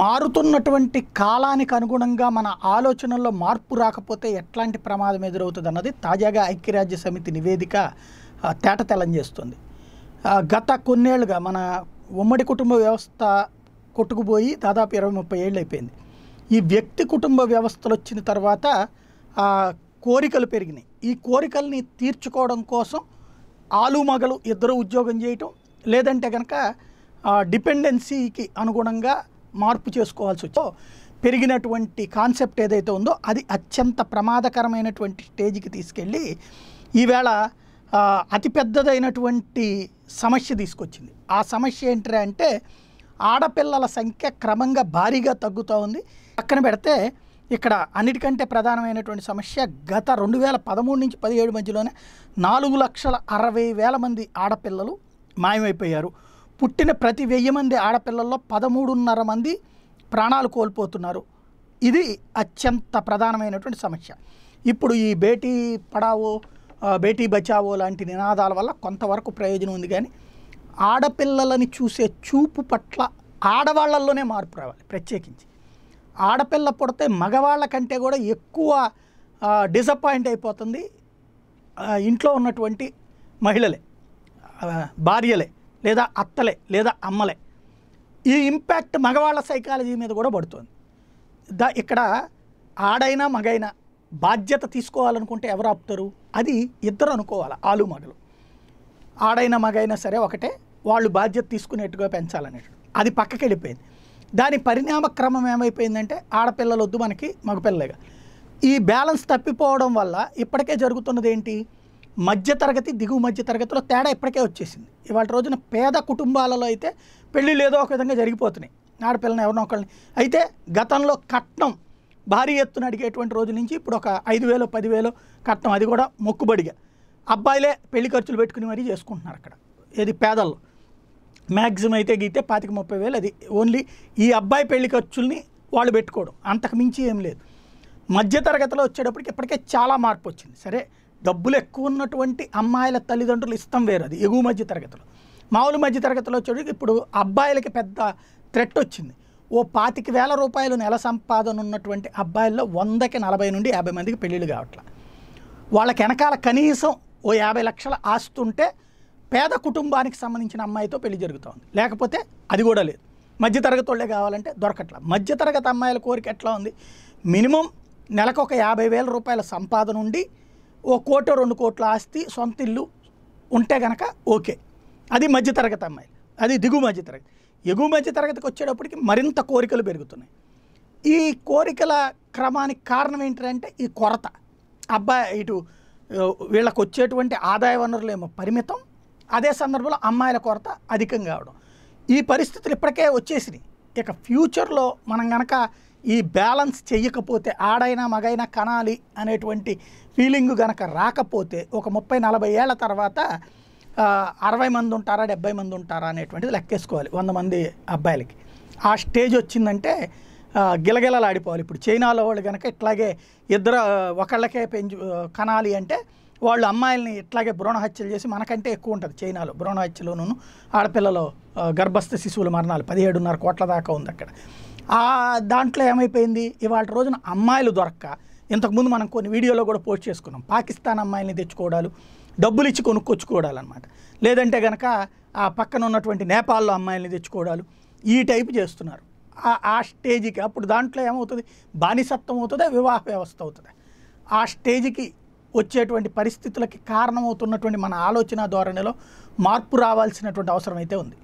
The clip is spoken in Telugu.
మారుతున్నటువంటి కాలానికి అనుగుణంగా మన ఆలోచనల్లో మార్పు రాకపోతే ఎట్లాంటి ప్రమాదం ఎదురవుతుంది అన్నది తాజాగా ఐక్యరాజ్య సమితి నివేదిక తేట చేస్తుంది గత కొన్నేళ్లుగా మన ఉమ్మడి కుటుంబ వ్యవస్థ కొట్టుకుపోయి దాదాపు ఇరవై ముప్పై ఏళ్ళు అయిపోయింది ఈ వ్యక్తి కుటుంబ వ్యవస్థలు వచ్చిన తర్వాత కోరికలు పెరిగినాయి ఈ కోరికల్ని తీర్చుకోవడం కోసం ఆలు మగలు ఇద్దరు ఉద్యోగం చేయటం లేదంటే కనుక డిపెండెన్సీకి అనుగుణంగా మార్పు చేసుకోవాల్సి వచ్చో పెరిగినటువంటి కాన్సెప్ట్ ఏదైతే ఉందో అది అత్యంత ప్రమాదకరమైనటువంటి స్టేజ్కి తీసుకెళ్ళి ఈవేళ అతిపెద్దదైనటువంటి సమస్య తీసుకొచ్చింది ఆ సమస్య ఏంటి అంటే ఆడపిల్లల సంఖ్య క్రమంగా భారీగా తగ్గుతూ ఉంది పక్కన పెడితే ఇక్కడ అన్నిటికంటే ప్రధానమైనటువంటి సమస్య గత రెండు వేల పదమూడు నుంచి పదిహేడు మధ్యలోనే నాలుగు లక్షల అరవై వేల మంది ఆడపిల్లలు మాయమైపోయారు పుట్టిన ప్రతి వెయ్యి మంది ఆడపిల్లల్లో పదమూడున్నర మంది ప్రాణాలు కోల్పోతున్నారు ఇది అత్యంత ప్రధానమైనటువంటి సమస్య ఇప్పుడు ఈ బేటీ పడావో బేటీ బచావో లాంటి నినాదాల వల్ల కొంతవరకు ప్రయోజనం ఉంది కానీ ఆడపిల్లలని చూసే చూపు పట్ల ఆడవాళ్లల్లోనే మార్పు రావాలి ప్రత్యేకించి ఆడపిల్ల పుడితే మగవాళ్ళ కంటే కూడా ఎక్కువ డిసప్పాయింట్ అయిపోతుంది ఇంట్లో ఉన్నటువంటి మహిళలే భార్యలే లేదా అత్తలే లేదా అమ్మలే ఈ ఇంపాక్ట్ మగవాళ్ళ సైకాలజీ మీద కూడా పడుతుంది దా ఇక్కడ ఆడైనా మగైనా బాధ్యత తీసుకోవాలనుకుంటే ఎవరు ఆపుతారు అది ఇద్దరు అనుకోవాలి ఆలు మగలు ఆడైనా మగైనా సరే ఒకటే వాళ్ళు బాధ్యత తీసుకునేట్టుగా పెంచాలనేటట్టు అది పక్కకి వెళ్ళిపోయింది దాని పరిణామ క్రమం ఏమైపోయిందంటే ఆడపిల్లలు వద్దు మనకి మగపిల్లగా ఈ బ్యాలెన్స్ తప్పిపోవడం వల్ల ఇప్పటికే జరుగుతున్నది ఏంటి మధ్యతరగతి దిగువ మధ్యతరగతిలో తేడా ఇప్పటికే వచ్చేసింది ఇవాళ రోజున పేద కుటుంబాలలో అయితే పెళ్ళిళ్ళు ఏదో ఒక విధంగా జరిగిపోతున్నాయి ఆడపిల్లని ఎవరినో ఒకళ్ళని అయితే గతంలో కట్నం భారీ ఎత్తున అడిగేటువంటి రోజు నుంచి ఇప్పుడు ఒక ఐదు వేలు పదివేలు కట్నం అది కూడా మొక్కుబడిగా అబ్బాయిలే పెళ్లి ఖర్చులు పెట్టుకుని మరీ చేసుకుంటున్నారు అక్కడ ఏది పేదల్లో మ్యాక్సిమం అయితే గీతే పాతిక ముప్పై వేలు అది ఓన్లీ ఈ అబ్బాయి పెళ్లి ఖర్చుల్ని వాళ్ళు పెట్టుకోవడం అంతకు మించి ఏం లేదు మధ్యతరగతిలో వచ్చేటప్పటికి ఇప్పటికే చాలా మార్పు వచ్చింది సరే డబ్బులు ఎక్కువ ఉన్నటువంటి అమ్మాయిల తల్లిదండ్రులు ఇష్టం వేరు అది ఎగువ మధ్య తరగతిలో మామూలు మధ్య తరగతిలో చూడు ఇప్పుడు అబ్బాయిలకి పెద్ద థ్రెట్ వచ్చింది ఓ పాతిక వేల రూపాయలు నెల సంపాదన ఉన్నటువంటి అబ్బాయిల్లో వందకి నలభై నుండి యాభై మందికి పెళ్ళిళ్ళు కావట్ల వాళ్ళకి వెనకాల కనీసం ఓ యాభై లక్షల ఆస్తి ఉంటే పేద కుటుంబానికి సంబంధించిన అమ్మాయితో పెళ్లి జరుగుతుంది లేకపోతే అది కూడా లేదు మధ్యతరగతి వాళ్ళే కావాలంటే దొరకట్ల మధ్యతరగతి అమ్మాయిల కోరిక ఎట్లా ఉంది మినిమం నెలకు ఒక యాభై వేల రూపాయల సంపాదన ఉండి ఓ కోట రెండు కోట్ల ఆస్తి సొంత ఇల్లు ఉంటే కనుక ఓకే అది మధ్యతరగతి అమ్మాయి అది దిగు మధ్యతరగతి ఎగువ మధ్యతరగతికి వచ్చేటప్పటికి మరింత కోరికలు పెరుగుతున్నాయి ఈ కోరికల క్రమానికి కారణం ఏంటంటే ఈ కొరత అబ్బాయి ఇటు వీళ్ళకు వచ్చేటువంటి ఆదాయ వనరులేమో పరిమితం అదే సందర్భంలో అమ్మాయిల కొరత అధికం కావడం ఈ పరిస్థితులు ఇప్పటికే వచ్చేసినాయి ఇక ఫ్యూచర్లో మనం కనుక ఈ బ్యాలెన్స్ చేయకపోతే ఆడైనా మగైనా కనాలి అనేటువంటి ఫీలింగ్ గనక రాకపోతే ఒక ముప్పై నలభై ఏళ్ళ తర్వాత అరవై మంది ఉంటారా డెబ్బై మంది ఉంటారా అనేటువంటిది లెక్కేసుకోవాలి వంద మంది అబ్బాయిలకి ఆ స్టేజ్ వచ్చిందంటే గిలగిలలాడిపోవాలి ఇప్పుడు చైనాలో వాళ్ళు కనుక ఇట్లాగే ఇద్దరు ఒకళ్ళకే పెంచు కనాలి అంటే వాళ్ళు అమ్మాయిల్ని ఇట్లాగే భ్రూణ హత్యలు చేసి మనకంటే ఎక్కువ ఉంటుంది చైనాలో భ్రూణ హత్యలోనూ ఆడపిల్లలు గర్భస్థ శిశువుల మరణాలు పదిహేడున్నర కోట్ల దాకా ఉంది అక్కడ ఆ దాంట్లో ఏమైపోయింది ఇవాళ రోజున అమ్మాయిలు దొరక్క ఇంతకుముందు మనం కొన్ని వీడియోలో కూడా పోస్ట్ చేసుకున్నాం పాకిస్తాన్ అమ్మాయిల్ని తెచ్చుకోవడాలు డబ్బులు ఇచ్చి కొనుక్కొచ్చుకోవడాలన్నమాట లేదంటే కనుక ఆ పక్కన ఉన్నటువంటి నేపాల్లో అమ్మాయిల్ని తెచ్చుకోవడాలు ఈ టైపు చేస్తున్నారు ఆ స్టేజ్కి అప్పుడు దాంట్లో ఏమవుతుంది బానిసత్వం అవుతుందా వివాహ వ్యవస్థ అవుతుందా ఆ స్టేజ్కి వచ్చేటువంటి పరిస్థితులకి కారణమవుతున్నటువంటి మన ఆలోచన ధోరణిలో మార్పు రావాల్సినటువంటి అవసరం అయితే ఉంది